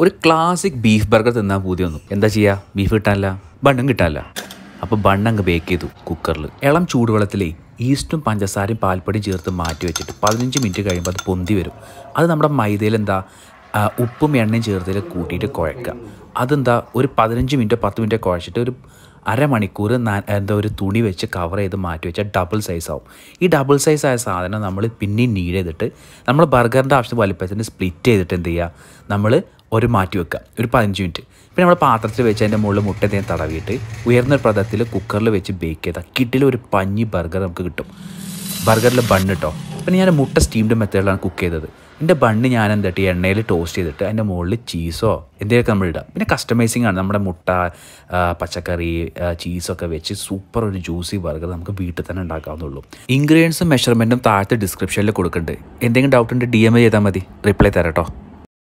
ഒരു classic beef burger തിന്നാൻ പൂതി വന്നു എന്താ ചെയ്യാ ബീഫ് കിട്ടാനില്ല ബണ്ണും കിട്ടാനില്ല അപ്പോൾ ബണ്ണങ്ങ് ബേക്ക് ചെയ്തു കുക്കറിൽ ഇളം ചൂടുവെള്ളത്തിലേ ഈസ്റ്റും പഞ്ചസാരയും പാൽപ്പൊടിയും ചേർത്ത് മാറ്റി വെച്ചിട്ട് പതിനഞ്ച് മിനിറ്റ് കഴിയുമ്പോൾ അത് പൊന്തി വരും അത് നമ്മുടെ മൈദയിൽ എന്താ ഉപ്പും എണ്ണയും ചേർത്തിൽ കൂട്ടിയിട്ട് കുഴക്കുക അതെന്താ ഒരു പതിനഞ്ച് മിനിറ്റോ പത്ത് മിനിറ്റോ കുഴച്ചിട്ട് ഒരു അരമണിക്കൂർ എന്താ ഒരു തുണി വെച്ച് കവർ ചെയ്ത് മാറ്റി വെച്ചാൽ ഡബിൾ സൈസ് ആവും ഈ ഡബിൾ സൈസ് ആയ സാധനം നമ്മൾ പിന്നെയും നീഡ് ചെയ്തിട്ട് നമ്മൾ ബർഗറിൻ്റെ ആവശ്യത്തിന് വലിപ്പത്തിന് സ്പ്ലിറ്റ് ചെയ്തിട്ട് എന്ത് ചെയ്യുക നമ്മൾ ഒരു മാറ്റി വെക്കുക ഒരു പതിനഞ്ച് മിനിറ്റ് പിന്നെ നമ്മൾ പാത്രത്തിൽ വെച്ച് അതിൻ്റെ മുകളിൽ മുട്ട എന്തെങ്കിലും തടവിയിട്ട് ഉയർന്ന പ്രതലത്തിൽ കുക്കറിൽ വെച്ച് ബേക്ക് ചെയ്താൽ കിട്ടിൽ ഒരു പഞ്ഞി ബർഗർ നമുക്ക് കിട്ടും ബർഗറിൽ ബണ്ണ് കേട്ടോ പിന്നെ ഞാൻ മുട്ട സ്റ്റീംഡ് മെത്തേഡിലാണ് കുക്ക് ചെയ്തത് എൻ്റെ ബണ്ണ് ഞാൻ എന്താ എണ്ണയിൽ ടോസ്റ്റ് ചെയ്തിട്ട് അതിൻ്റെ മുകളിൽ ചീസോ എന്തെങ്കിലുമൊക്കെ നമ്മൾ ഇടാം പിന്നെ കസ്റ്റമൈസിങ് ആണ് നമ്മുടെ മുട്ട പച്ചക്കറി ചീസൊക്കെ വെച്ച് സൂപ്പർ ഒരു ജ്യൂസി ബർഗർ നമുക്ക് വീട്ടിൽ തന്നെ ഉണ്ടാക്കാവുന്നുള്ളൂ ഇൻഗ്രീഡിയൻസും മെഷർമെൻറ്റും താഴത്തെ ഡിസ്ക്രിപ്ഷനിൽ കൊടുക്കുന്നുണ്ട് എന്തെങ്കിലും ഡൗട്ട് ഉണ്ട് ഡി എം ചെയ്താൽ മതി റിപ്ലൈ തരാം കേട്ടോ